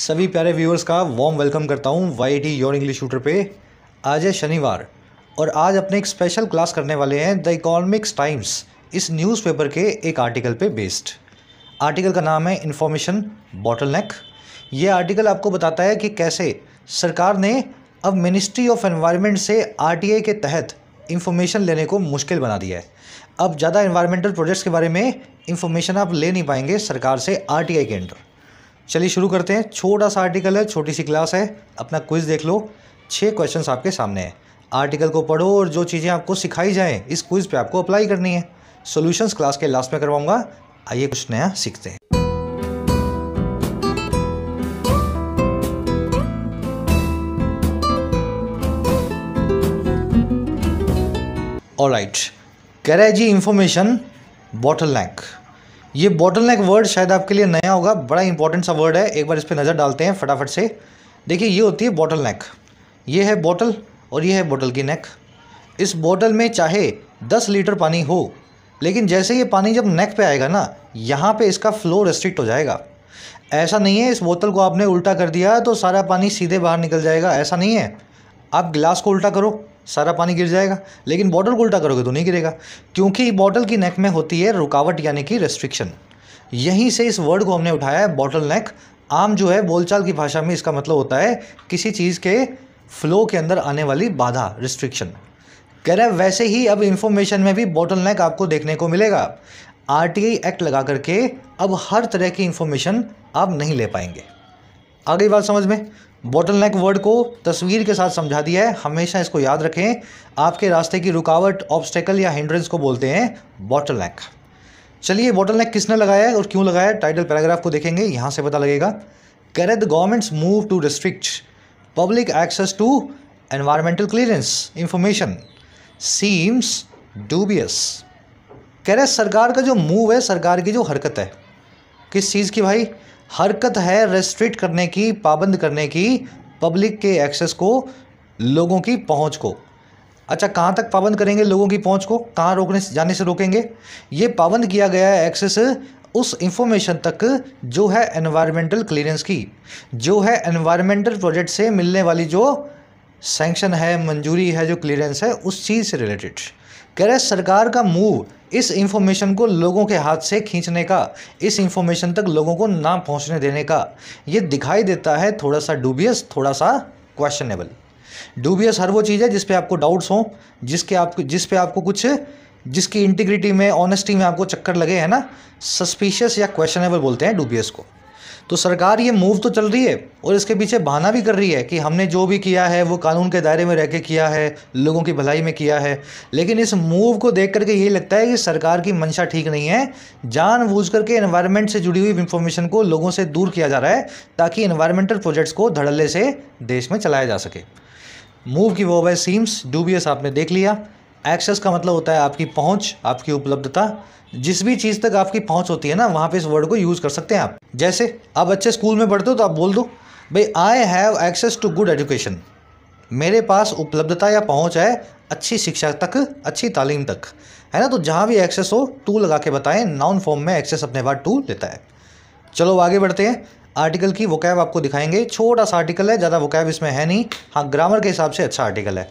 सभी प्यारे व्यूअर्स का वॉम वेलकम करता हूँ Y T your English shooter पे आज है शनिवार और आज अपने एक स्पेशल क्लास करने वाले हैं द इकोनॉमिक्स टाइम्स इस न्यूज़पेपर के एक आर्टिकल पे बेस्ड आर्टिकल का नाम है इन्फॉर्मेशन नेक ये आर्टिकल आपको बताता है कि कैसे सरकार ने अब मिनिस्ट्री ऑफ एनवायरनमेंट से आर के तहत इंफॉर्मेशन लेने को मुश्किल बना दिया है अब ज़्यादा इन्वायरमेंटल प्रोजेक्ट्स के बारे में इन्फॉर्मेशन आप ले नहीं पाएंगे सरकार से आर के अंडर चलिए शुरू करते हैं छोटा सा आर्टिकल है छोटी सी क्लास है अपना क्विज़ देख लो छः क्वेश्चन आपके सामने हैं आर्टिकल को पढ़ो और जो चीज़ें आपको सिखाई जाएँ इस क्विज़ पे आपको अप्लाई करनी है सॉल्यूशंस क्लास के लास्ट में करवाऊंगा आइए कुछ नया सीखते हैं राइट कैरेजी इंफॉर्मेशन बॉटल नैक ये बॉटल नेक वर्ड शायद आपके लिए नया होगा बड़ा इंपॉर्टेंट सा वर्ड है एक बार इस पर नज़र डालते हैं फटाफट से देखिए ये होती है बॉटल नेक ये है बॉटल और ये है बॉटल की नेक इस बॉटल में चाहे दस लीटर पानी हो लेकिन जैसे ये पानी जब नेक पे आएगा ना यहाँ पे इसका फ्लो रेस्ट्रिक्ट हो जाएगा ऐसा नहीं है इस बोतल को आपने उल्टा कर दिया तो सारा पानी सीधे बाहर निकल जाएगा ऐसा नहीं है आप गिलास को उल्टा करो सारा पानी गिर जाएगा लेकिन बॉटल को उल्टा करोगे तो नहीं गिरेगा क्योंकि बॉटल की नेक में होती है रुकावट यानी कि रेस्ट्रिक्शन यहीं से इस वर्ड को हमने उठाया है बॉटल नेक आम जो है बोलचाल की भाषा में इसका मतलब होता है किसी चीज़ के फ्लो के अंदर आने वाली बाधा रिस्ट्रिक्शन कह रहे वैसे ही अब इंफॉर्मेशन में भी बॉटल नेक आपको देखने को मिलेगा आर एक्ट लगा करके अब हर तरह की इंफॉर्मेशन आप नहीं ले पाएंगे आ गई बात समझ में बॉटल नेक वर्ड को तस्वीर के साथ समझा दिया है हमेशा इसको याद रखें आपके रास्ते की रुकावट ऑब्स्टेकल या हिंड्रेंस को बोलते हैं बॉटल नेक चलिए बॉटल नेक किसने लगाया है और क्यों लगाया है टाइटल पैराग्राफ को देखेंगे यहाँ से पता लगेगा कैरे the government's move to restrict public access to environmental clearance information seems dubious कह रहे सरकार का जो मूव है सरकार की जो हरकत है किस चीज़ की भाई हरकत है रेस्ट्रिक्ट करने की पाबंद करने की पब्लिक के एक्सेस को लोगों की पहुंच को अच्छा कहाँ तक पाबंद करेंगे लोगों की पहुंच को कहाँ रोकने से जाने से रोकेंगे ये पाबंद किया गया है एक्सेस उस इंफॉर्मेशन तक जो है एनवायरमेंटल क्लियरेंस की जो है एनवायरमेंटल प्रोजेक्ट से मिलने वाली जो सेंक्शन है मंजूरी है जो क्लियरेंस है उस चीज़ से रिलेटेड कह रहे सरकार का मूव इस इंफॉर्मेशन को लोगों के हाथ से खींचने का इस इंफॉर्मेशन तक लोगों को ना पहुंचने देने का ये दिखाई देता है थोड़ा सा डूबियस थोड़ा सा क्वेश्चनेबल डूबियस हर वो चीज़ है जिस पे आपको डाउट्स हों जिसके आप जिस पे आपको कुछ जिसकी इंटीग्रिटी में ऑनेस्टी में आपको चक्कर लगे है ना सस्पिशियस या क्वेश्चनेबल बोलते हैं डूबियस को तो सरकार ये मूव तो चल रही है और इसके पीछे बहाना भी कर रही है कि हमने जो भी किया है वो कानून के दायरे में रह के किया है लोगों की भलाई में किया है लेकिन इस मूव को देख करके यही लगता है कि सरकार की मंशा ठीक नहीं है जानबूझ करके इन्वायरमेंट से जुड़ी हुई इन्फॉर्मेशन को लोगों से दूर किया जा रहा है ताकि इन्वायरमेंटल प्रोजेक्ट्स को धड़ल्ले से देश में चलाया जा सके मूव की वो वह सीम्स डूबीएस आपने देख लिया एक्सेस का मतलब होता है आपकी पहुंच आपकी उपलब्धता जिस भी चीज़ तक आपकी पहुंच होती है ना वहाँ पे इस वर्ड को यूज़ कर सकते हैं आप जैसे आप अच्छे स्कूल में पढ़ते हो तो आप बोल दो भाई I have access to good education मेरे पास उपलब्धता या पहुँच है अच्छी शिक्षा तक अच्छी तालीम तक है ना तो जहाँ भी एक्सेस हो टू लगा के बताएं नाउन फॉर्म में एक्सेस अपने बाद टू लेता है चलो आगे बढ़ते हैं आर्टिकल की वोकैब आपको दिखाएंगे छोटा सा आर्टिकल है ज़्यादा वोकैब इसमें है नहीं हाँ ग्रामर के हिसाब से अच्छा आर्टिकल है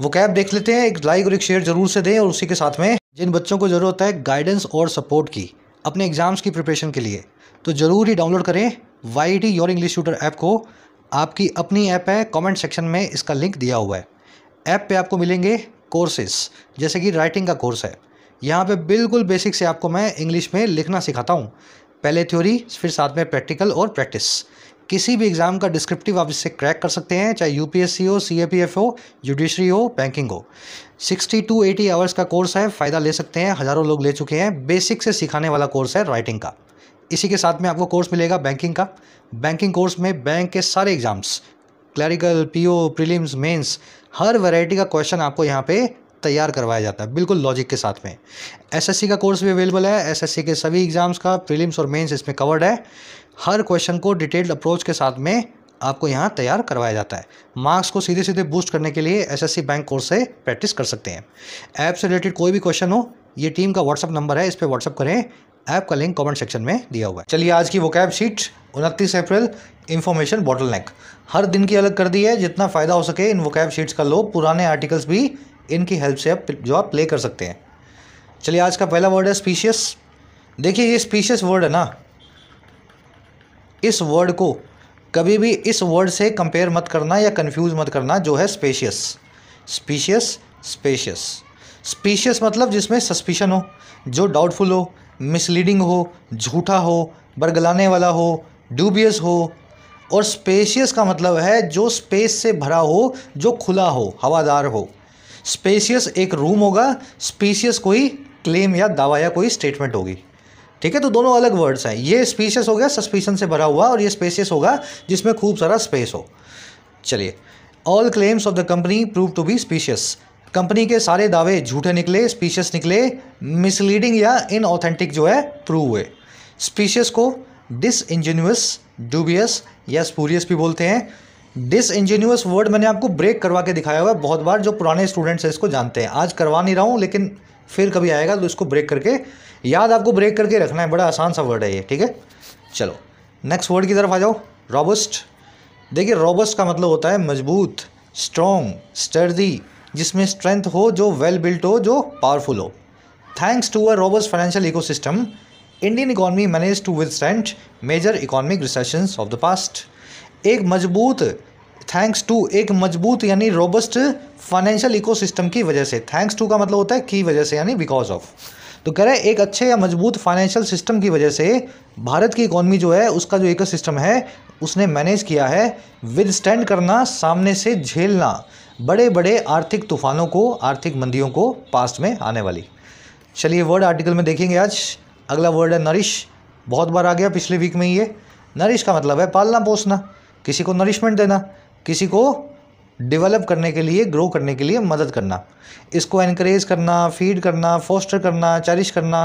वो कैब देख लेते हैं एक लाइक और एक शेयर जरूर से दें और उसी के साथ में जिन बच्चों को ज़रूरत है गाइडेंस और सपोर्ट की अपने एग्ज़ाम्स की प्रिपरेशन के लिए तो ज़रूर ही डाउनलोड करें Y D your English shooter app को आपकी अपनी ऐप है कमेंट सेक्शन में इसका लिंक दिया हुआ है ऐप पे आपको मिलेंगे कोर्सेस जैसे कि राइटिंग का कोर्स है यहाँ पे बिल्कुल बेसिक से आपको मैं इंग्लिश में लिखना सिखाता हूँ पहले थ्योरी फिर साथ में प्रैक्टिकल और प्रैक्टिस किसी भी एग्ज़ाम का डिस्क्रिप्टिव आप इससे क्रैक कर सकते हैं चाहे यूपीएससी हो सीएपीएफ हो जुडिशरी हो बैंकिंग हो सिक्सटी टू एटी आवर्स का कोर्स है फ़ायदा ले सकते हैं हज़ारों लोग ले चुके हैं बेसिक से सिखाने वाला कोर्स है राइटिंग का इसी के साथ में आपको कोर्स मिलेगा बैंकिंग का बैंकिंग कोर्स में बैंक के सारे exams clerical P O prelims mains हर वैरायटी का क्वेश्चन आपको यहाँ पे तैयार करवाया जाता है बिल्कुल लॉजिक के साथ में एसएससी का कोर्स भी अवेलेबल है एसएससी के सभी एग्ज़ाम्स का प्रीलिम्स और मेंस इसमें कवर्ड है हर क्वेश्चन को डिटेल्ड अप्रोच के साथ में आपको यहाँ तैयार करवाया जाता है मार्क्स को सीधे सीधे बूस्ट करने के लिए एसएससी बैंक कोर्स से प्रैक्टिस कर सकते हैं ऐप से रिलेटेड कोई भी क्वेश्चन हो ये टीम का व्हाट्सअप नंबर है इस पर व्हाट्सअप करें ऐप का लिंक कमेंट सेक्शन में दिया हुआ है चलिए आज की वो कैब शीट उनतीस अप्रैल इन्फॉर्मेशन बॉटलनेक हर दिन की अलग कर दी है जितना फ़ायदा हो सके इन कैब शीट्स का लो पुराने आर्टिकल्स भी इनकी हेल्प से आप जो आप प्ले कर सकते हैं चलिए आज का पहला वर्ड है स्पीशियस देखिए ये स्पीशियस वर्ड है ना इस वर्ड को कभी भी इस वर्ड से कंपेयर मत करना या कंफ्यूज मत करना जो है स्पेशियस स्पीशियस स्पेशियस स्पीशियस मतलब जिसमें सस्पिशन हो जो डाउटफुल हो मिसलीडिंग हो झूठा हो बरगलाने वाला हो ड्यूबियस हो और स्पेशियस का मतलब है जो स्पेस से भरा हो जो खुला हो हवादार हो स्पेशियस एक रूम होगा स्पीशियस कोई क्लेम या दावा या कोई स्टेटमेंट होगी ठीक है तो दोनों अलग वर्ड्स हैं ये स्पीशियस हो गया सस्पिशन से भरा हुआ और ये स्पेसियस होगा जिसमें खूब सारा स्पेस हो चलिए all claims of the company prove to be specious company के सारे दावे झूठे निकले स्पीशियस निकले मिसलीडिंग या इनऑथेंटिक जो है प्रूव हुए स्पीशियस को डिस डूबियस या स्पूरियस भी बोलते हैं डिस वर्ड मैंने आपको ब्रेक करवा के दिखाया हुआ है बहुत बार जो पुराने स्टूडेंट्स हैं इसको जानते हैं आज करवा नहीं रहा हूँ लेकिन फिर कभी आएगा तो इसको ब्रेक करके याद आपको ब्रेक करके रखना है बड़ा आसान सा वर्ड है ये ठीक है चलो नेक्स्ट वर्ड की तरफ आ जाओ रॉबस्ट देखिए रॉबस्ट का मतलब होता है मजबूत स्ट्रॉन्ग स्टर्दी जिसमें स्ट्रेंथ हो जो वेल बिल्ट हो जो पावरफुल हो thanks to a robust financial ecosystem Indian economy manage to withstand major economic recession of the past एक मजबूत थैंक्स टू एक मजबूत यानी रोबस्ट फाइनेंशियल इकोसिस्टम की वजह से थैंक्स टू का मतलब होता है की वजह से यानी बिकॉज ऑफ तो कह रहे हैं एक अच्छे या मजबूत फाइनेंशियल सिस्टम की वजह से भारत की इकोनॉमी जो है उसका जो एक सिस्टम है उसने मैनेज किया है विद स्टैंड करना सामने से झेलना बड़े बड़े आर्थिक तूफानों को आर्थिक मंदियों को पास्ट में आने वाली चलिए वर्ड आर्टिकल में देखेंगे आज अगला वर्ड है नरिश बहुत बार आ गया पिछले वीक में ये नरिश का मतलब है पालना पोसना किसी को नरिशमेंट देना किसी को डेवलप करने के लिए ग्रो करने के लिए मदद करना इसको इनक्रेज करना फीड करना फोस्टर करना चारिश करना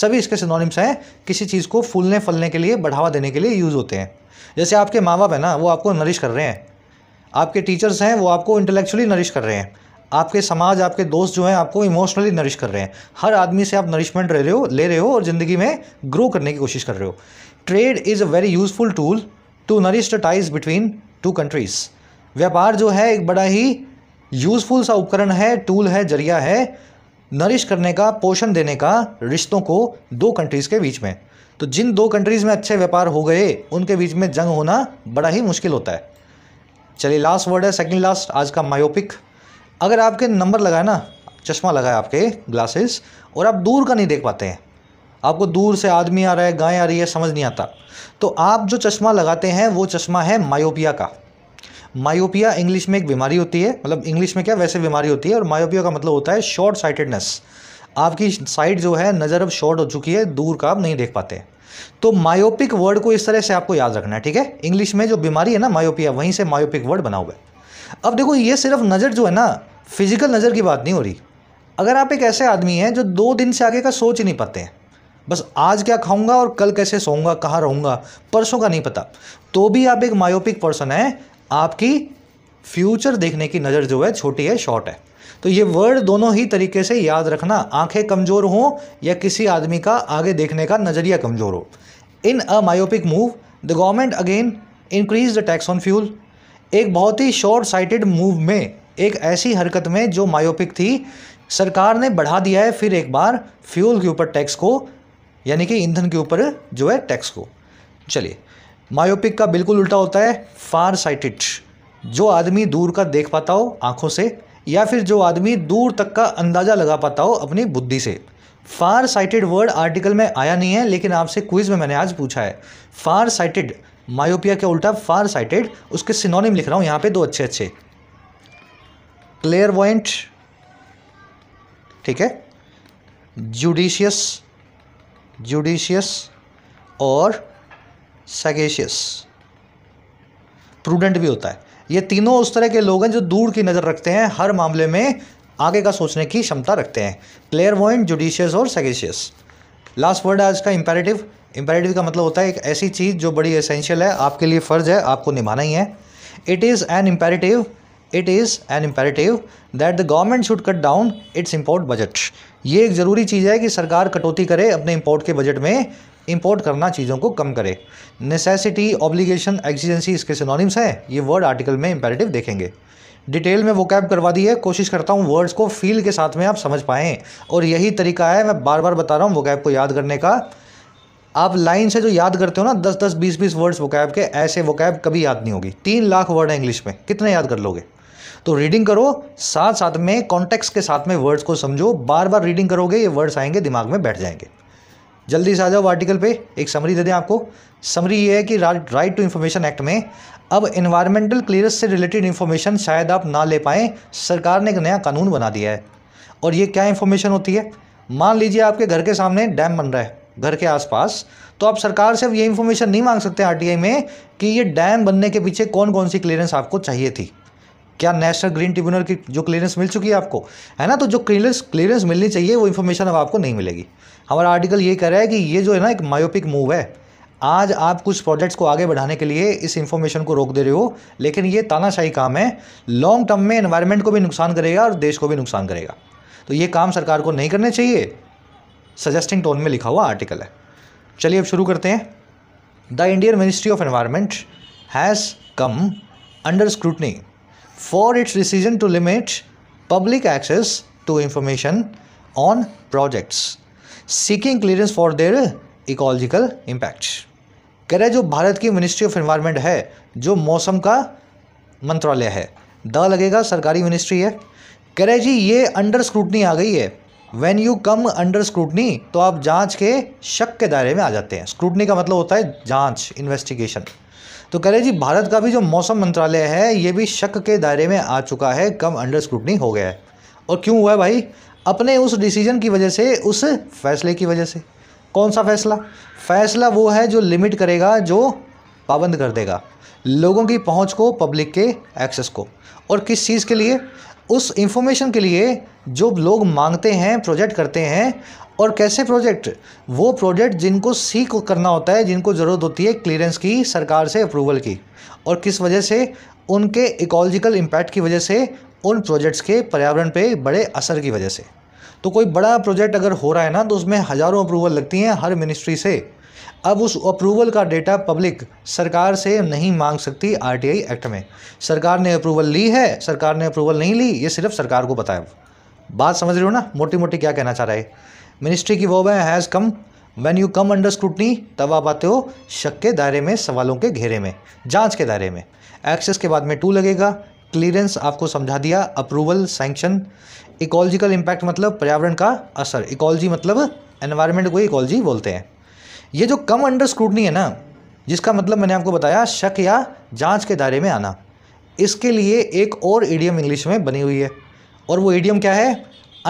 सभी इसके सिनोनिम्स हैं किसी चीज़ को फूलने फलने के लिए बढ़ावा देने के लिए यूज़ होते हैं जैसे आपके माँ बाप हैं ना वो आपको नरिश कर रहे हैं आपके टीचर्स हैं वो आपको इंटेलेक्चुअली नरिश कर रहे हैं आपके समाज आपके दोस्त जो हैं आपको इमोशनली नरिश कर रहे हैं हर आदमी से आप नरिशमेंट ले रहे हो ले रहे हो और ज़िंदगी में ग्रो करने की कोशिश कर रहे हो trade is a very useful tool to nourish the ties between two countries व्यापार जो है एक बड़ा ही यूज़फुल सा उपकरण है टूल है जरिया है नरिश करने का पोषण देने का रिश्तों को दो कंट्रीज़ के बीच में तो जिन दो कंट्रीज़ में अच्छे व्यापार हो गए उनके बीच में जंग होना बड़ा ही मुश्किल होता है चलिए लास्ट वर्ड है सेकंड लास्ट आज का मायोपिक अगर आपके नंबर लगाए ना चश्मा लगाए आपके ग्लासेस और आप दूर का नहीं देख पाते हैं आपको दूर से आदमी आ रहा है गाय आ रही है समझ नहीं आता तो आप जो चश्मा लगाते हैं वो चश्मा है मायोपिया का मायोपिया इंग्लिश में एक बीमारी होती है मतलब इंग्लिश में क्या वैसे बीमारी होती है और मायोपिया का मतलब होता है शॉर्ट साइटेडनेस आपकी साइड जो है नज़र अब शॉर्ट हो चुकी है दूर का आप नहीं देख पाते तो मायोपिक वर्ड को इस तरह से आपको याद रखना है ठीक है इंग्लिश में जो बीमारी है ना मायोपिया वहीं से मायोपिक वर्ड बना हुआ है अब देखो ये सिर्फ नज़र जो है ना फिजिकल नज़र की बात नहीं हो रही अगर आप एक ऐसे आदमी हैं जो दो दिन से आगे का सोच ही नहीं पाते हैं बस आज क्या खाऊंगा और कल कैसे सोऊंगा कहाँ रहूंगा परसों का नहीं पता तो भी आप एक मायोपिक पर्सन हैं आपकी फ्यूचर देखने की नज़र जो है छोटी है शॉर्ट है तो ये वर्ड दोनों ही तरीके से याद रखना आंखें कमज़ोर हों या किसी आदमी का आगे देखने का नज़रिया कमज़ोर हो in a myopic move the government again increase the tax on fuel एक बहुत ही शॉर्ट साइटेड मूव में एक ऐसी हरकत में जो मायोपिक थी सरकार ने बढ़ा दिया है फिर एक बार फ्यूल के ऊपर टैक्स को यानी कि ईंधन के ऊपर जो है टैक्स को चलिए मायोपिक का बिल्कुल उल्टा होता है फार साइटिड जो आदमी दूर का देख पाता हो आँखों से या फिर जो आदमी दूर तक का अंदाज़ा लगा पाता हो अपनी बुद्धि से फार साइटेड वर्ड आर्टिकल में आया नहीं है लेकिन आपसे क्विज में मैंने आज पूछा है फार साइटेड मायोपिया के उल्टा फार साइटेड उसके सिनोनिम लिख रहा हूँ यहाँ पे दो अच्छे अच्छे क्लेयर वॉइंट ठीक है जुडिशियस जुडिशियस और सगेशियस प्रूडेंट भी होता है ये तीनों उस तरह के लोग हैं जो दूर की नज़र रखते हैं हर मामले में आगे का सोचने की क्षमता रखते हैं क्लेयर वॉइंट जुडिशियस और सगेशियस लास्ट वर्ड है आज का इम्पेरेटिव इम्पेरेटिव का मतलब होता है एक ऐसी चीज़ जो बड़ी एसेंशियल है आपके लिए फ़र्ज है आपको निभाना ही है it is an imperative it is an imperative that the government should cut down its import budget ये एक ज़रूरी चीज़ है कि सरकार कटौती करे अपने इम्पोर्ट के बजट में इम्पोर्ट करना चीज़ों को कम करे नेसेसिटी ऑब्लिगेशन एक्सीजेंसी इसके सिनोनिम्स हैं ये वर्ड आर्टिकल में इम्पेरेटिव देखेंगे डिटेल में वो कैब करवा दी है कोशिश करता हूँ वर्ड्स को फील के साथ में आप समझ पाएँ और यही तरीका है मैं बार बार बता रहा हूँ वो कैब को याद करने का आप लाइन से जो याद करते हो ना दस दस बीस बीस वर्ड्स वो कैब के ऐसे वो कैब कभी याद नहीं होगी तीन लाख वर्ड है इंग्लिश में कितने याद कर लोगे तो रीडिंग करो साथ साथ में कॉन्टेक्स्ट के साथ में वर्ड्स को समझो बार बार रीडिंग करोगे ये वर्ड्स आएंगे दिमाग में बैठ जाएंगे जल्दी से आ जाओ आर्टिकल पे एक समरी दे दें आपको समरी ये है कि राइट टू इन्फॉर्मेशन एक्ट में अब इन्वायरमेंटल क्लियरेंस से रिलेटेड इन्फॉर्मेशन शायद आप ना ले पाएँ सरकार ने एक नया कानून बना दिया है और ये क्या इन्फॉर्मेशन होती है मान लीजिए आपके घर के सामने डैम बन रहा है घर के आसपास तो आप सरकार से ये इन्फॉर्मेशन नहीं मांग सकते आरटीआई में कि ये डैम बनने के पीछे कौन कौन सी क्लियरेंस आपको चाहिए थी क्या नेशनल ग्रीन ट्रिब्यूनल की जो क्लियरेंस मिल चुकी है आपको है ना तो जो क्लियरेंस क्लियरेंस मिलनी चाहिए वो इन्फॉर्मेशन अब आपको नहीं मिलेगी हमारा आर्टिकल ये कह रहा है कि ये जो है ना एक मायोपिक मूव है आज आप कुछ प्रोजेक्ट्स को आगे बढ़ाने के लिए इस इन्फॉर्मेशन को रोक दे रहे हो लेकिन ये तानाशाही काम है लॉन्ग टर्म में इन्वायरमेंट को भी नुकसान करेगा और देश को भी नुकसान करेगा तो ये काम सरकार को नहीं करने चाहिए सजेस्टिंग टोन में लिखा हुआ आर्टिकल है चलिए अब शुरू करते हैं the Indian ministry of environment has come under scrutiny for its decision to limit public access to information on projects seeking clearance for their ecological impact कह रहे जो भारत की मिनिस्ट्री ऑफ इन्वायरमेंट है जो मौसम का मंत्रालय है द लगेगा सरकारी मिनिस्ट्री है कह रहे जी ये अंडर स्क्रूटनी आ गई है when you come under scrutiny तो आप जांच के शक के दायरे में आ जाते हैं स्क्रूटनी का मतलब होता है जांच इन्वेस्टिगेशन तो कह रहे जी भारत का भी जो मौसम मंत्रालय है ये भी शक के दायरे में आ चुका है कम अंडर स्क्रूटनी हो गया है और क्यों हुआ है भाई अपने उस डिसीजन की वजह से उस फैसले की वजह से कौन सा फैसला फैसला वो है जो लिमिट करेगा जो पाबंद कर देगा लोगों की पहुंच को पब्लिक के एक्सेस को और किस चीज़ के लिए उस इंफॉर्मेशन के लिए जो लोग मांगते हैं प्रोजेक्ट करते हैं और कैसे प्रोजेक्ट वो प्रोजेक्ट जिनको सी को करना होता है जिनको ज़रूरत होती है क्लियरेंस की सरकार से अप्रूवल की और किस वजह से उनके इकोलॉजिकल इम्पैक्ट की वजह से उन प्रोजेक्ट्स के पर्यावरण पे बड़े असर की वजह से तो कोई बड़ा प्रोजेक्ट अगर हो रहा है ना तो उसमें हज़ारों अप्रूवल लगती हैं हर मिनिस्ट्री से अब उस अप्रूवल का डेटा पब्लिक सरकार से नहीं मांग सकती आरटीआई एक्ट में सरकार ने अप्रूवल ली है सरकार ने अप्रूवल नहीं ली ये सिर्फ सरकार को पता है बात समझ रहे हो ना मोटी मोटी क्या कहना चाह रहा है मिनिस्ट्री की वो वह has come when you come under scrutiny तब आप आते हो शक के दायरे में सवालों के घेरे में जांच के दायरे में एक्सेस के बाद में टू लगेगा क्लियरेंस आपको समझा दिया अप्रूवल सैंक्शन इकोलॉजिकल इम्पैक्ट मतलब पर्यावरण का असर इकोलॉजी मतलब एनवायरमेंट को इकोलॉजी बोलते हैं ये जो कम अंडर स्क्रूटनी है ना जिसका मतलब मैंने आपको बताया शक या जांच के दायरे में आना इसके लिए एक और ईडियम इंग्लिश में बनी हुई है और वो ईडियम क्या है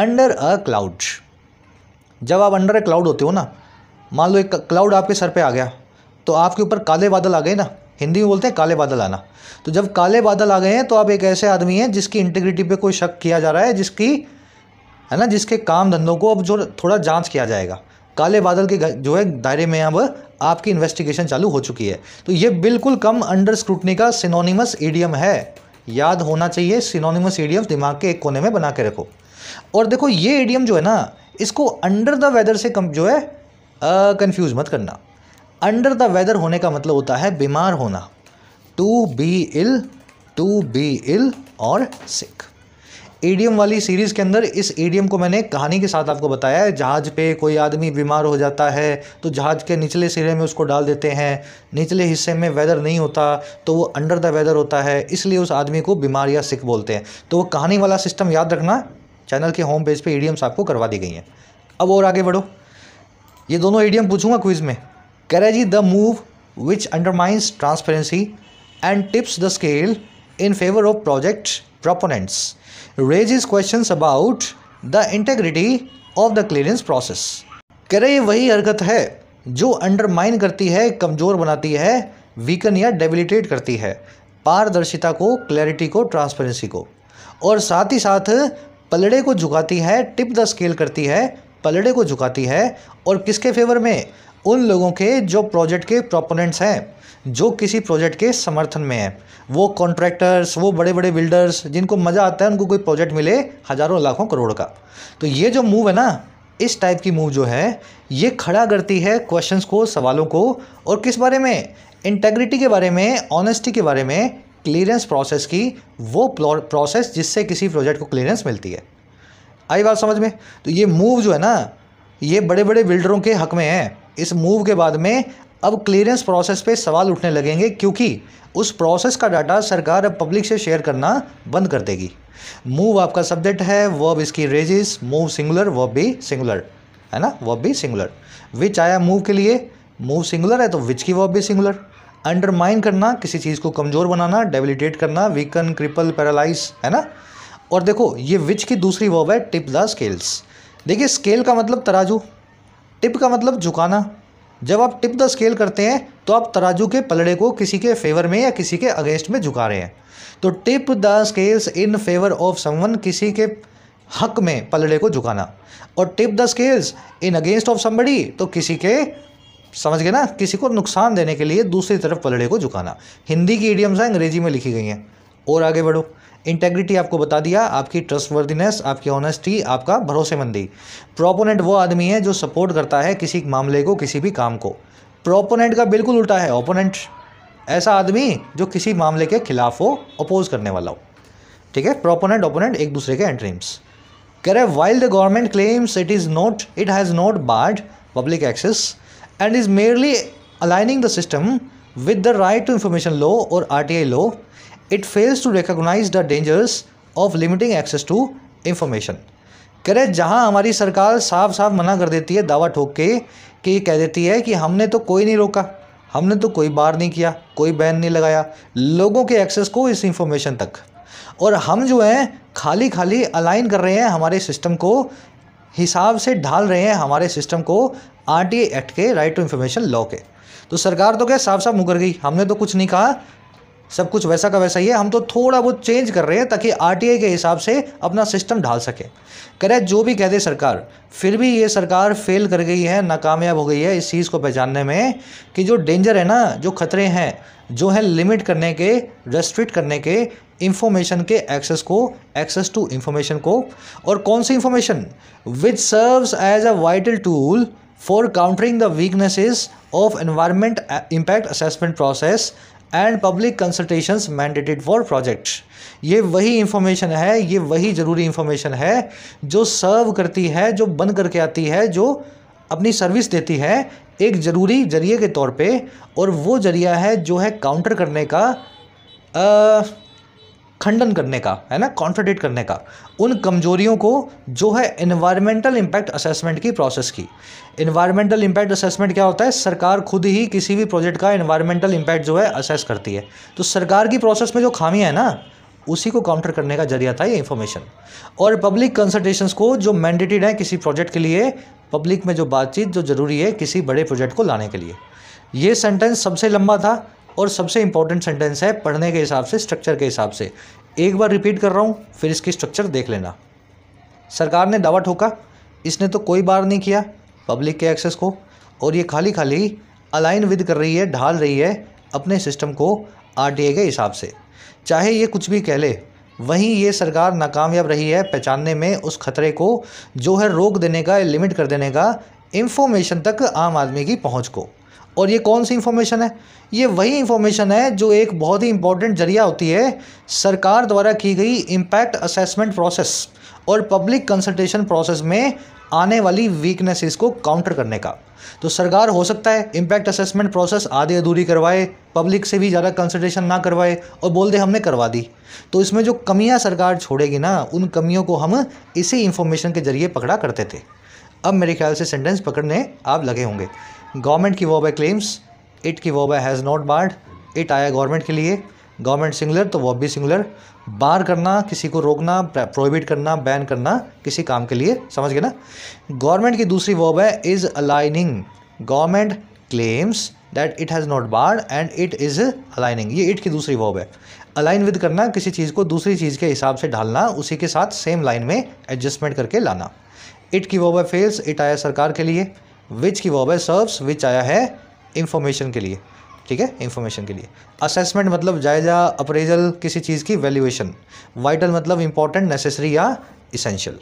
अंडर अ क्लाउड्स जब आप अंडर ए क्लाउड होते हो ना मान लो एक क्लाउड आपके सर पे आ गया तो आपके ऊपर काले बादल आ गए ना हिंदी में बोलते हैं काले बादल आना तो जब काले बादल आ गए हैं तो आप एक ऐसे आदमी हैं जिसकी इंटीग्रिटी पे कोई शक किया जा रहा है जिसकी है ना जिसके काम धंधों को अब जो थोड़ा जांच किया जाएगा काले बादल के जो है दायरे में अब आपकी इन्वेस्टिगेशन चालू हो चुकी है तो ये बिल्कुल कम अंडर स्क्रूटनी का सिनोनिमस ईडियम है याद होना चाहिए सिनोनिमस ईडियम दिमाग के एक कोने में बना के रखो और देखो ये ईडियम जो है ना इसको अंडर द वेदर से कम जो है कंफ्यूज मत करना अंडर द वेदर होने का मतलब होता है बीमार होना to be ill to be ill और सिक एडीएम वाली सीरीज़ के अंदर इस एडीएम को मैंने कहानी के साथ आपको बताया है जहाज़ पे कोई आदमी बीमार हो जाता है तो जहाज़ के निचले सिरे में उसको डाल देते हैं निचले हिस्से में वेदर नहीं होता तो वो अंडर द वेदर होता है इसलिए उस आदमी को बीमार या सिक बोलते हैं तो वो कहानी वाला सिस्टम याद रखना चैनल के होम पेज पे ईडीएम्स आपको करवा दी गई हैं अब और आगे बढ़ो ये दोनों ईडीएम पूछूंगा क्विज में कह रहा जी the move which undermines transparency and tips the scale in favour of project proponents raises questions about the integrity of the clearance process कह रहे ये वही हरकत है जो अंडरमाइन करती है कमज़ोर बनाती है वीकन या डेबिलिटेट करती है पारदर्शिता को क्लैरिटी को ट्रांसपेरेंसी को और साथ ही साथ पलड़े को झुकाती है टिप द स्केल करती है पलड़े को झुकाती है और किसके फेवर में उन लोगों के जो प्रोजेक्ट के प्रोपोनेंट्स हैं जो किसी प्रोजेक्ट के समर्थन में हैं वो कॉन्ट्रैक्टर्स वो बड़े बड़े बिल्डर्स जिनको मज़ा आता है उनको कोई प्रोजेक्ट मिले हज़ारों लाखों करोड़ का तो ये जो मूव है ना इस टाइप की मूव जो है ये खड़ा करती है क्वेश्चंस को सवालों को और किस बारे में इंटेग्रिटी के बारे में ऑनेस्टी के बारे में क्लियरेंस प्रोसेस की वो प्रोसेस जिससे किसी प्रोजेक्ट को क्लियरेंस मिलती है आई बात समझ में तो ये मूव जो है ना ये बड़े बड़े बिल्डरों के हक में है इस मूव के बाद में अब क्लियरेंस प्रोसेस पे सवाल उठने लगेंगे क्योंकि उस प्रोसेस का डाटा सरकार अब पब्लिक से शेयर करना बंद कर देगी मूव आपका सब्जेक्ट है वर्ब इसकी रेजिस मूव सिंगुलर वर्ब भी सिंगुलर है ना वर्ब भी सिंगुलर विच आया मूव के लिए मूव सिंगुलर है तो विच की वर्ब भी सिंगुलर अंडरमाइन करना किसी चीज़ को कमज़ोर बनाना डेबिलिटेट करना वीकन क्रिपल पैरालाइज है ना और देखो ये विच की दूसरी वर्ब है टिप द स्केल्स देखिए स्केल का मतलब तराजू टिप का मतलब झुकाना जब आप टिप द स्केल करते हैं तो आप तराजू के पलड़े को किसी के फेवर में या किसी के अगेंस्ट में झुका रहे हैं तो tip the scales in favour of someone किसी के हक में पलड़े को झुकाना और tip the scales in against of somebody तो किसी के समझ गए ना किसी को नुकसान देने के लिए दूसरी तरफ पलड़े को झुकाना हिंदी की ईडियम्स हैं अंग्रेजी में लिखी गई हैं और आगे बढ़ो इंटेग्रिटी आपको बता दिया आपकी ट्रस्टवर्दीनेस आपकी ऑनेस्टी आपका भरोसेमंदी प्रोपोनेंट वो आदमी है जो सपोर्ट करता है किसी मामले को किसी भी काम को प्रोपोनेंट का बिल्कुल उल्टा है ओपोनेंट ऐसा आदमी जो किसी मामले के खिलाफ हो अपोज करने वाला हो ठीक है प्रोपोनेंट ओपोनेंट एक दूसरे के एंट्रीम्स कह रहे while the government claims it is not it has not barred public access and is merely aligning the system with the right to information law और R T I law it fails to recognise the dangers of limiting access to information कह रहे जहाँ हमारी सरकार साफ साफ मना कर देती है दावा ठोक के कि ये कह देती है कि हमने तो कोई नहीं रोका हमने तो कोई बार नहीं किया कोई बैन नहीं लगाया लोगों के एक्सेस को इस इंफॉर्मेशन तक और हम जो हैं खाली खाली अलाइन कर रहे हैं हमारे सिस्टम को हिसाब से ढाल रहे हैं हमारे सिस्टम को आर एक्ट के राइट टू इन्फॉर्मेशन लॉ के तो सरकार तो क्या साफ साफ मुकर गई हमने तो कुछ नहीं कहा सब कुछ वैसा का वैसा ही है हम तो थोड़ा बहुत चेंज कर रहे हैं ताकि आर के हिसाब से अपना सिस्टम ढाल सके कह रहे जो भी कह दे सरकार फिर भी ये सरकार फेल कर गई है नाकामयाब हो गई है इस चीज़ को पहचानने में कि जो डेंजर है ना जो खतरे हैं जो है लिमिट करने के रेस्ट्रिक्ट करने के इंफॉर्मेशन के एक्सेस को एक्सेस टू इंफॉर्मेशन को और कौन सी information which serves as a vital tool for countering the weaknesses of environment impact assessment process and public consultations mandated for projects ये वही इंफॉर्मेशन है ये वही ज़रूरी इंफॉर्मेशन है जो सर्व करती है जो बन करके आती है जो अपनी सर्विस देती है एक ज़रूरी जरिए के तौर पे और वो जरिया है जो है काउंटर करने का आ, uh, खंडन करने का है ना कॉन्ट्रोडिक्ट करने का उन कमजोरियों को जो है इन्वायरमेंटल इम्पैक्ट असेसमेंट की प्रोसेस की इन्वायरमेंटल इम्पैक्ट असेसमेंट क्या होता है सरकार खुद ही किसी भी प्रोजेक्ट का इन्वायरमेंटल इम्पैक्ट जो है असेस करती है तो सरकार की प्रोसेस में जो खामियाँ है ना उसी को काउंटर करने का जरिया था ये इन्फॉर्मेशन और पब्लिक कंसल्टेशंस को जो मैंडेटेड है किसी प्रोजेक्ट के लिए पब्लिक में जो बातचीत जो जरूरी है किसी बड़े प्रोजेक्ट को लाने के लिए ये सेंटेंस सबसे लंबा था और सबसे इंपॉर्टेंट सेंटेंस है पढ़ने के हिसाब से स्ट्रक्चर के हिसाब से एक बार रिपीट कर रहा हूँ फिर इसकी स्ट्रक्चर देख लेना सरकार ने दावा ठोका इसने तो कोई बार नहीं किया पब्लिक के एक्सेस को और ये खाली खाली अलाइन विद कर रही है ढाल रही है अपने सिस्टम को आर के हिसाब से चाहे ये कुछ भी कह ले वहीं ये सरकार नाकामयाब रही है पहचानने में उस खतरे को जो है रोक देने का लिमिट कर देने का इन्फॉर्मेशन तक आम आदमी की पहुंच को और ये कौन सी इन्फॉर्मेशन है ये वही इन्फॉर्मेशन है जो एक बहुत ही इंपॉर्टेंट जरिया होती है सरकार द्वारा की गई इम्पैक्ट असेसमेंट प्रोसेस और पब्लिक कंसल्टेशन प्रोसेस में आने वाली वीकनेसेस को काउंटर करने का तो सरकार हो सकता है इम्पैक्ट असेसमेंट प्रोसेस आधी अधूरी करवाए पब्लिक से भी ज़्यादा कंसल्टेशन ना करवाए और बोल दे हमने करवा दी तो इसमें जो कमियां सरकार छोड़ेगी ना उन कमियों को हम इसी इन्फॉर्मेशन के जरिए पकड़ा करते थे अब मेरे ख्याल से सेंटेंस पकड़ने आप लगे होंगे गवर्नमेंट की वो बाय क्लेम्स इट की वो by has not barred it आया गवर्नमेंट के लिए गवर्नमेंट सिंगुलर तो वॉब भी सिंगुलर बार करना किसी को रोकना प्रोहिबिट करना बैन करना किसी काम के लिए समझ गए ना गवर्नमेंट की दूसरी वॉब है is aligning government claims that it has not barred and it is aligning ये इट की दूसरी वॉब है अलाइन विद करना किसी चीज़ को दूसरी चीज़ के हिसाब से ढालना उसी के साथ सेम लाइन में एडजस्टमेंट करके लाना इट की वॉब है फेल्स इट आया सरकार के लिए विच की वॉब है सर्व्स विच आया है इंफॉर्मेशन के लिए ठीक है इंफॉर्मेशन के लिए असेसमेंट मतलब जायजा अप्रेजल किसी चीज़ की वैल्यूएशन वाइटल मतलब इंपॉर्टेंट नेसेसरी या इसेंशियल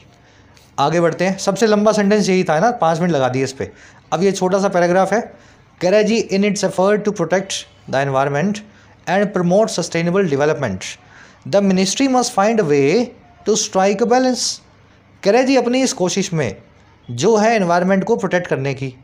आगे बढ़ते हैं सबसे लंबा सेंटेंस यही था ना पाँच मिनट लगा दिए इस पर अब ये छोटा सा पैराग्राफ है कैरेजी in its effort to protect the environment and promote sustainable development the ministry must find a way to strike a balance जी अपनी इस कोशिश में जो है इन्वायरमेंट को प्रोटेक्ट करने की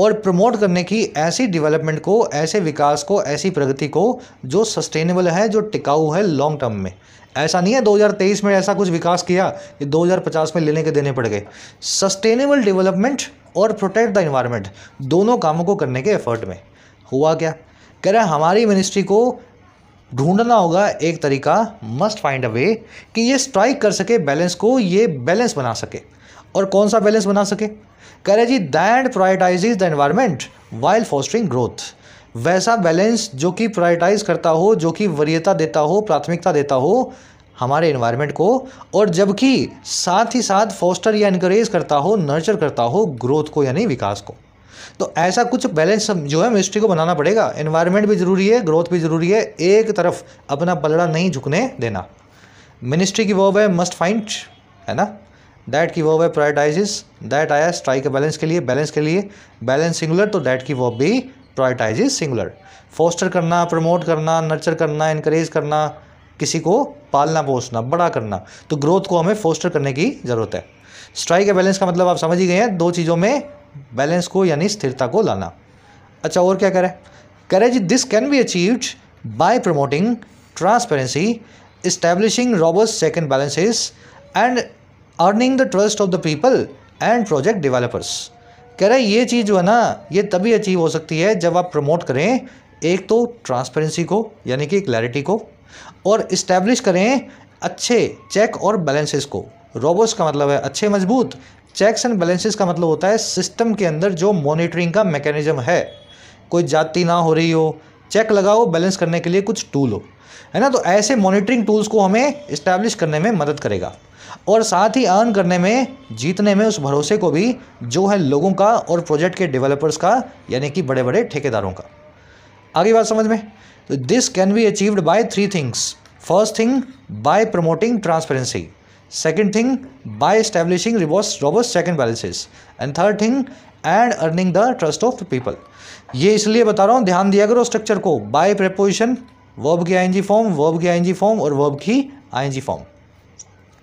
और प्रमोट करने की ऐसी डेवलपमेंट को ऐसे विकास को ऐसी प्रगति को जो सस्टेनेबल है जो टिकाऊ है लॉन्ग टर्म में ऐसा नहीं है 2023 में ऐसा कुछ विकास किया कि 2050 में लेने के देने पड़ गए सस्टेनेबल डेवलपमेंट और प्रोटेक्ट द इन्वायरमेंट दोनों कामों को करने के एफर्ट में हुआ क्या कह रहे हमारी मिनिस्ट्री को ढूंढना होगा एक तरीका मस्ट फाइंड अ वे कि ये स्ट्राइक कर सके बैलेंस को ये बैलेंस बना सके और कौन सा बैलेंस बना सके कह रहे जी that prioritise the environment while fostering growth वैसा बैलेंस जो कि प्रायोरिटाइज करता हो जो कि वरीयता देता हो प्राथमिकता देता हो हमारे इन्वायरमेंट को और जबकि साथ ही साथ फॉस्टर या इनक्रेज करता हो नर्चर करता हो ग्रोथ को यानी विकास को तो ऐसा कुछ बैलेंस जो है मिनिस्ट्री को बनाना पड़ेगा इन्वायरमेंट भी ज़रूरी है ग्रोथ भी ज़रूरी है एक तरफ अपना पलड़ा नहीं झुकने देना मिनिस्ट्री की वर्ब है मस्ट फाइंड है ना दैट की वर्ब है प्रायोरिटाइजेस दैट आया स्ट्राइक बैलेंस के लिए बैलेंस के लिए बैलेंस सिंगुलर तो दैट की वर्ब भी प्रायोरिटाइजेस सिंगुलर फोस्टर करना प्रमोट करना नर्चर करना इनक्रेज करना किसी को पालना पोसना बड़ा करना तो ग्रोथ को हमें फोस्टर करने की ज़रूरत है स्ट्राइक या बैलेंस का मतलब आप समझ ही गए हैं दो चीज़ों में बैलेंस को यानी स्थिरता को लाना अच्छा और क्या करें करें जी this can be achieved by promoting transparency establishing robust second balances and earning the trust of the people and project developers कह रहे हैं ये चीज़ जो है ना ये तभी अचीव हो सकती है जब आप प्रमोट करें एक तो ट्रांसपेरेंसी को यानी कि क्लैरिटी को और इस्टेब्लिश करें अच्छे चेक और बैलेंसेस को रोबोट्स का मतलब है अच्छे मजबूत चेक्स एंड बैलेंसेस का मतलब होता है सिस्टम के अंदर जो मॉनिटरिंग का मैकेनिज्म है कोई जाति ना हो रही हो चेक लगाओ बैलेंस करने के लिए कुछ टूल हो है ना तो ऐसे मॉनिटरिंग टूल्स को हमें इस्टेब्लिश करने में मदद करेगा और साथ ही अर्न करने में जीतने में उस भरोसे को भी जो है लोगों का और प्रोजेक्ट के डेवलपर्स का यानी कि बड़े बड़े ठेकेदारों का आगे बात समझ में तो this can be achieved by three things first thing by promoting transparency second thing by establishing reverse robust check and balances and third thing and earning the trust of people ये इसलिए बता रहा हूँ ध्यान दिया करो स्ट्रक्चर को by preposition verb की आईएनजी फॉर्म वर्ब की आईएनजी फॉर्म और वर्ब की आईएनजी फॉर्म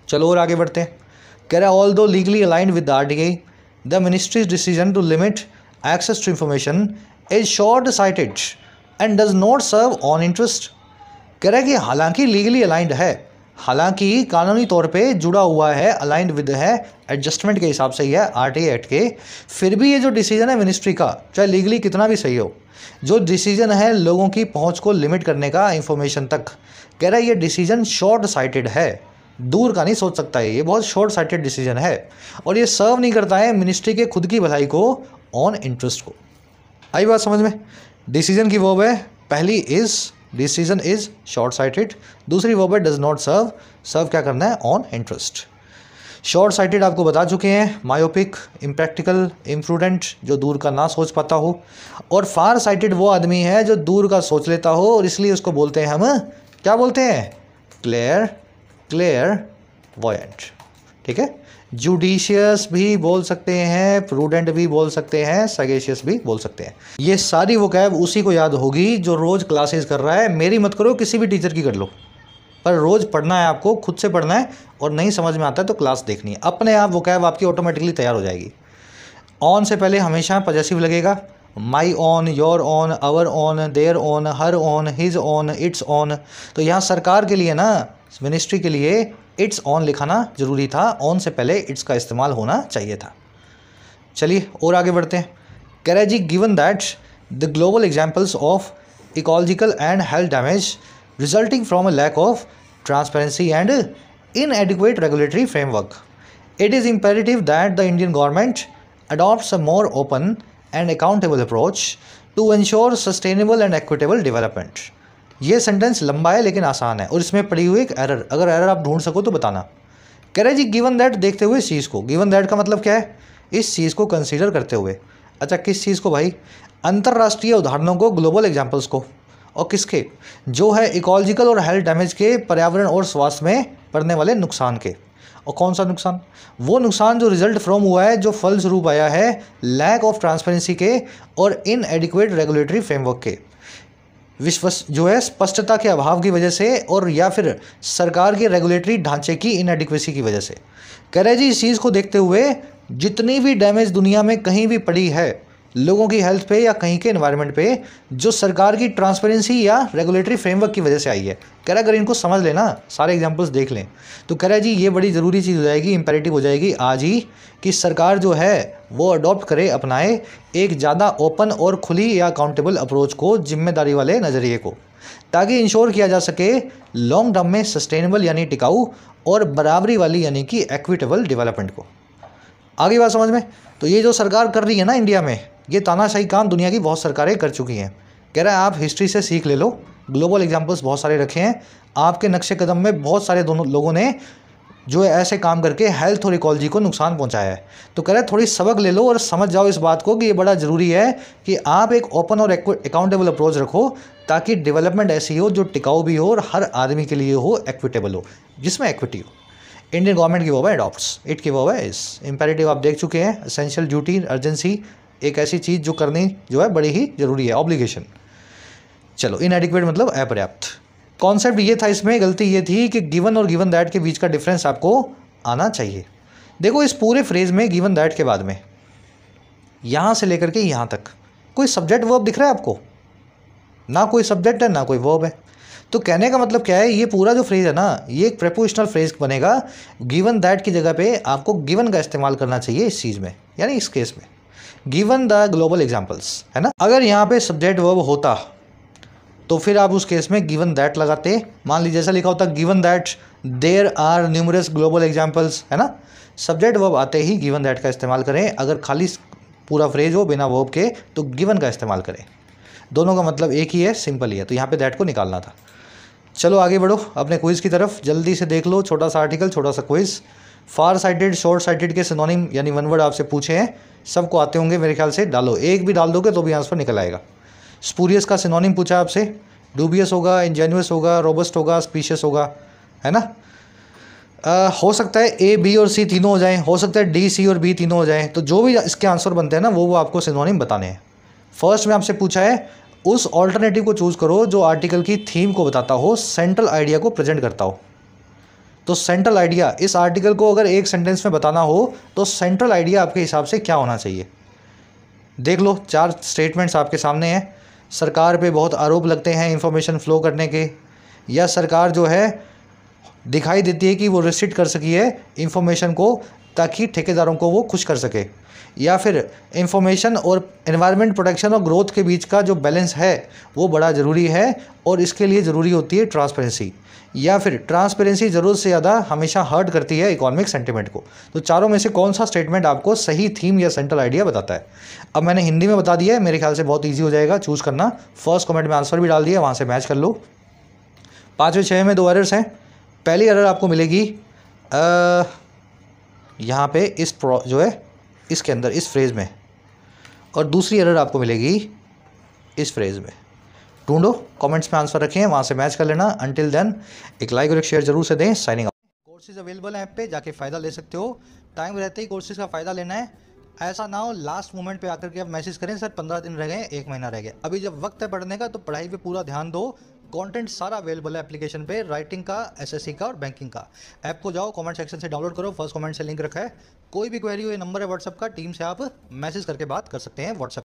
चलो और आगे बढ़ते हैं कह रहा although legally aligned with R D I the ministry's decision to limit access to information is short sighted and does not serve on interest कह रहे कि हालांकि लीगली अलाइंड है हालांकि कानूनी तौर पे जुड़ा हुआ है अलाइंड विद है एडजस्टमेंट के हिसाब से ही है आर एक्ट के फिर भी ये जो डिसीजन है मिनिस्ट्री का चाहे लीगली कितना भी सही हो जो डिसीजन है लोगों की पहुंच को लिमिट करने का इंफॉर्मेशन तक कह रहा है ये डिसीजन शॉर्ट साइटेड है दूर का नहीं सोच सकता है ये बहुत शॉर्ट साइटेड डिसीजन है और ये सर्व नहीं करता है मिनिस्ट्री के खुद की भलाई को ऑन इंटरेस्ट को आई बात समझ में डिसीजन की वो है पहली is decision is short sighted दूसरी वो है डज नॉट सर्व सर्व क्या करना है ऑन इंटरेस्ट शॉर्ट साइटेड आपको बता चुके हैं मायोपिक इम्प्रैक्टिकल इम्प्रूडेंट जो दूर का ना सोच पाता हो और फार साइटेड वो आदमी है जो दूर का सोच लेता हो और इसलिए उसको बोलते हैं हम क्या बोलते हैं क्लियर क्लेयर वॉयट ठीक है जुडिशियस भी बोल सकते हैं प्रूडेंट भी बोल सकते हैं सगेशियस भी बोल सकते हैं ये सारी वो कैब उसी को याद होगी जो रोज़ क्लासेस कर रहा है मेरी मत करो किसी भी टीचर की कर लो पर रोज़ पढ़ना है आपको खुद से पढ़ना है और नहीं समझ में आता है तो क्लास देखनी है अपने आप वो कैब आपकी ऑटोमेटिकली तैयार हो जाएगी ऑन से पहले हमेशा पजेसिव लगेगा my own your own our own their own her own his own its own तो यहाँ सरकार के लिए ना मिनिस्ट्री के लिए इट्स ऑन लिखाना ज़रूरी था ऑन से पहले इट्स का इस्तेमाल होना चाहिए था चलिए और आगे बढ़ते हैं कैरेजी given that the global examples of ecological and health damage resulting from a lack of transparency and inadequate regulatory framework it is imperative that the Indian government adopt more open and accountable approach to ensure sustainable and equitable development ये sentence लंबा है लेकिन आसान है और इसमें पड़ी हुई एक एरर अगर एरर आप ढूंढ सको तो बताना कह रहे जी गिवन दैट देखते हुए इस चीज़ को गिवन दैट का मतलब क्या है इस चीज़ को कंसिडर करते हुए अच्छा किस चीज़ को भाई अंतर्राष्ट्रीय उदाहरणों को ग्लोबल एग्जाम्पल्स को और किसके जो है इकोलॉजिकल और हेल्थ डैमेज के पर्यावरण और स्वास्थ्य में पड़ने वाले नुकसान के और कौन सा नुकसान वो नुकसान जो रिजल्ट फ्रॉम हुआ है जो फलस्वरूप आया है लैक ऑफ ट्रांसपेरेंसी के और इन एडिकुएट रेगुलेटरी फ्रेमवर्क के विश्वस जो है स्पष्टता के अभाव की वजह से और या फिर सरकार के रेगुलेटरी ढांचे की इनएडिक्वेसी की वजह से कह रहे जी इस चीज़ को देखते हुए जितनी भी डैमेज दुनिया में कहीं भी पड़ी है लोगों की हेल्थ पे या कहीं के इन्वायरमेंट पे जो सरकार की ट्रांसपेरेंसी या रेगुलेटरी फ्रेमवर्क की वजह से आई है कह रहा अगर इनको समझ लेना सारे एग्जाम्पल्स देख लें तो कह रहा जी ये बड़ी ज़रूरी चीज़ हो जाएगी इंपेरेटिव हो जाएगी आज ही कि सरकार जो है वो अडॉप्ट करे अपनाए एक ज़्यादा ओपन और खुली या अकाउंटेबल अप्रोच को जिम्मेदारी वाले नज़रिए को ताकि इंश्योर किया जा सके लॉन्ग टर्म में सस्टेनेबल यानी टिकाऊ और बराबरी वाली यानी कि एक्विटेबल डेवलपमेंट को आगे बात समझ में तो ये जो सरकार कर रही है ना इंडिया में ये तानाशाही काम दुनिया की बहुत सरकारें कर चुकी हैं कह रहा है आप हिस्ट्री से सीख ले लो ग्लोबल एग्जाम्पल्स बहुत सारे रखे हैं आपके नक्शे कदम में बहुत सारे दोनों लोगों ने जो है ऐसे काम करके हेल्थ और इकोलॉजी को नुकसान पहुंचाया है तो कह रहे थोड़ी सबक ले लो और समझ जाओ इस बात को कि ये बड़ा ज़रूरी है कि आप एक ओपन और अकाउंटेबल अप्रोच रखो ताकि डेवलपमेंट ऐसी हो जो टिकाऊ भी हो और हर आदमी के लिए हो एक्विटेबल हो जिसमें एक्विटी हो इंडियन गवर्नमेंट की वो है एडॉप्ट इट की वो है इस इम्पेरेटिव आप देख चुके हैं असेंशियल ड्यूटी अर्जेंसी एक ऐसी चीज़ जो करनी जो है बड़ी ही ज़रूरी है ऑब्लिगेशन चलो इनएडिक्वेट मतलब अपर्याप्त कॉन्सेप्ट ये था इसमें गलती ये थी कि गिवन और गिवन दैट के बीच का डिफरेंस आपको आना चाहिए देखो इस पूरे फ्रेज में गिवन दैट के बाद में यहाँ से लेकर के यहाँ तक कोई सब्जेक्ट वर्ब दिख रहा है आपको ना कोई सब्जेक्ट है ना कोई वर्ब है तो कहने का मतलब क्या है ये पूरा जो फ्रेज है ना ये एक प्रपोजिशनल फ्रेज बनेगा गिवन दैट की जगह पे आपको गिवन का इस्तेमाल करना चाहिए इस चीज़ में यानी इस केस में गिवन द ग्लोबल एग्जाम्पल्स है ना अगर यहाँ पे सब्जेक्ट वर्ब होता तो फिर आप उस केस में गिवन दैट लगाते मान लीजिए जैसा लिखा होता given that there are numerous global examples है ना सब्जेक्ट वर्ब आते ही गिवन दैट का इस्तेमाल करें अगर खाली पूरा फ्रेज हो बिना वर्ब के तो गिवन का इस्तेमाल करें दोनों का मतलब एक ही है सिंपल ही है तो यहाँ पे दैट को निकालना था चलो आगे बढ़ो अपने क्विज़ की तरफ जल्दी से देख लो छोटा सा आर्टिकल छोटा सा quiz far sighted short sighted के सिनोनिम यानी वन वर्ड आपसे पूछे हैं सबको आते होंगे मेरे ख्याल से डालो एक भी डाल दोगे तो भी आंसर निकल आएगा स्पूरियस का सिनोनिम पूछा आपसे डूबियस होगा इंजेन्यूस होगा रोबस्ट होगा स्पीशियस होगा है ना आ, हो सकता है ए बी और सी तीनों हो जाएं हो सकता है डी सी और बी तीनों हो जाएं तो जो भी इसके आंसर बनते हैं ना वो वो आपको सिनोनिम बताने हैं फर्स्ट में आपसे पूछा है उस ऑल्टरनेटिव को चूज़ करो जो आर्टिकल की थीम को बताता हो सेंट्रल आइडिया को प्रेजेंट करता हो तो सेंट्रल आइडिया इस आर्टिकल को अगर एक सेंटेंस में बताना हो तो सेंट्रल आइडिया आपके हिसाब से क्या होना चाहिए देख लो चार स्टेटमेंट्स आपके सामने हैं सरकार पे बहुत आरोप लगते हैं इन्फॉर्मेशन फ्लो करने के या सरकार जो है दिखाई देती है कि वो रिसिट कर सकी है इन्फॉर्मेशन को ताकि ठेकेदारों को वो खुश कर सके या फिर इंफॉर्मेशन और इन्वायरमेंट प्रोटेक्शन और ग्रोथ के बीच का जो बैलेंस है वो बड़ा ज़रूरी है और इसके लिए ज़रूरी होती है ट्रांसपेरेंसी या फिर ट्रांसपेरेंसी ज़रूरत से ज़्यादा हमेशा हर्ट करती है इकोनॉमिक सेंटिमेंट को तो चारों में से कौन सा स्टेटमेंट आपको सही थीम या सेंट्रल आइडिया बताता है अब मैंने हिंदी में बता दिया है मेरे ख्याल से बहुत ईजी हो जाएगा चूज़ करना फर्स्ट कमेंट में आंसर भी डाल दिया वहाँ से मैच कर लो पाँचवें छः में दो एरर्स हैं पहली एरर आपको मिलेगी यहाँ पे इस जो है इसके अंदर इस फ्रेज़ में और दूसरी एरर आपको मिलेगी इस फ्रेज़ में ढूंढो कमेंट्स में आंसर रखें वहाँ से मैच कर लेना अनटिल देन एक लाइक और एक शेयर जरूर से दें साइनिंग कोर्सेज अवेलेबल हैं ऐप पे जाके फ़ायदा ले सकते हो टाइम रहते ही कोर्सेज का फ़ायदा लेना है ऐसा ना हो लास्ट मोमेंट पे आकर के आप मैसेज करें सर पंद्रह दिन रह गए एक महीना रह गया अभी जब वक्त है पढ़ने का तो पढ़ाई पे पूरा ध्यान दो कंटेंट सारा अवेलेबल है एप्लीकेशन पे राइटिंग का एसएससी का और बैंकिंग का ऐप को जाओ कमेंट सेक्शन से डाउनलोड करो फर्स्ट कमेंट से लिंक रखा है कोई भी क्वेरी हो ये नंबर है व्हाट्सअप का टीम से आप मैसेज करके बात कर सकते हैं व्हाट्सअप